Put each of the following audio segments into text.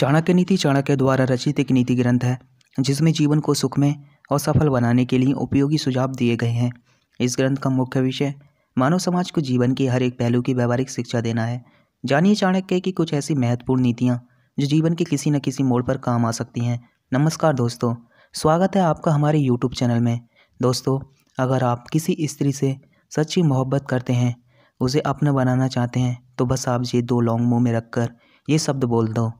चाणक्य नीति चाणक्य द्वारा रचित एक नीति ग्रंथ है जिसमें जीवन को सुखमय और सफल बनाने के लिए उपयोगी सुझाव दिए गए हैं इस ग्रंथ का मुख्य विषय मानव समाज को जीवन के हर एक पहलू की व्यवहारिक शिक्षा देना है जानिए चाणक्य की कुछ ऐसी महत्वपूर्ण नीतियाँ जो जीवन के किसी न किसी मोड़ पर काम आ सकती हैं नमस्कार दोस्तों स्वागत है आपका हमारे यूट्यूब चैनल में दोस्तों अगर आप किसी स्त्री से सच्ची मोहब्बत करते हैं उसे अपना बनाना चाहते हैं तो बस आप ये दो लॉन्ग मुँह में रख कर ये शब्द बोल दो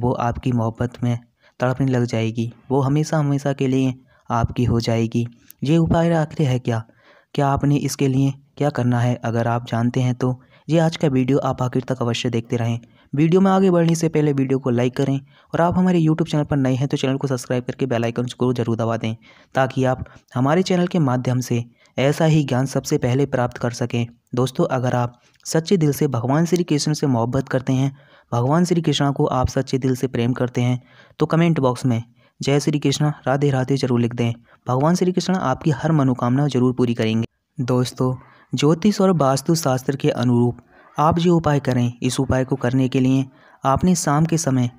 वो आपकी मोहब्बत में तड़पने लग जाएगी वो हमेशा हमेशा के लिए आपकी हो जाएगी ये उपाय आखिर है क्या क्या आपने इसके लिए क्या करना है अगर आप जानते हैं तो ये आज का वीडियो आप आखिर तक अवश्य देखते रहें वीडियो में आगे बढ़ने से पहले वीडियो को लाइक करें और आप हमारे यूट्यूब चैनल पर नए हैं तो चैनल को सब्सक्राइब करके बेल आइकन को जरूर दबा दें ताकि आप हमारे चैनल के माध्यम से ऐसा ही ज्ञान सबसे पहले प्राप्त कर सकें दोस्तों अगर आप सच्चे दिल से भगवान श्री कृष्ण से मोहब्बत करते हैं भगवान श्री कृष्णा को आप सच्चे दिल से प्रेम करते हैं तो कमेंट बॉक्स में जय श्री कृष्णा राधे राधे जरूर लिख दें भगवान श्री कृष्ण आपकी हर मनोकामना जरूर पूरी करेंगे दोस्तों ज्योतिष और वास्तु शास्त्र के अनुरूप आप जो उपाय करें इस उपाय को करने के लिए आपने शाम के समय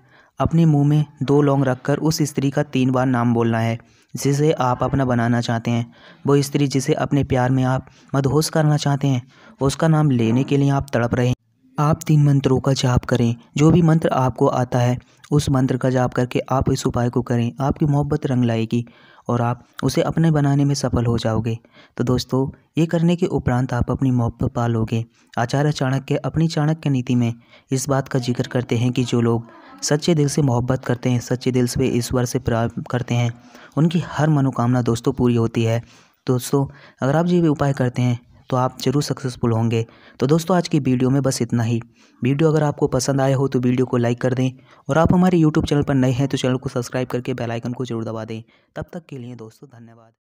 अपने मुंह में दो लौंग रखकर उस स्त्री का तीन बार नाम बोलना है जिसे आप अपना बनाना चाहते हैं वो स्त्री जिसे अपने प्यार में आप मदहोश करना चाहते हैं उसका नाम लेने के लिए आप तड़प रहे आप तीन मंत्रों का जाप करें जो भी मंत्र आपको आता है उस मंत्र का जाप करके आप इस उपाय को करें आपकी मोहब्बत रंग लाएगी और आप उसे अपने बनाने में सफल हो जाओगे तो दोस्तों ये करने के उपरांत आप अपनी मोहब्बत पालोगे आचार्य चाणक्य अपनी चाणक्य नीति में इस बात का जिक्र करते हैं कि जो लोग सच्चे दिल से मोहब्बत करते हैं सच्चे दिल से ईश्वर से प्राप्त करते हैं उनकी हर मनोकामना दोस्तों पूरी होती है दोस्तों अगर आप ये उपाय करते हैं तो आप ज़रूर सक्सेसफुल होंगे तो दोस्तों आज की वीडियो में बस इतना ही वीडियो अगर आपको पसंद आया हो तो वीडियो को लाइक कर दें और आप हमारे यूट्यूब चैनल पर नए हैं तो चैनल को सब्सक्राइब करके बेलाइकन को जरूर दबा दें तब तक के लिए दोस्तों धन्यवाद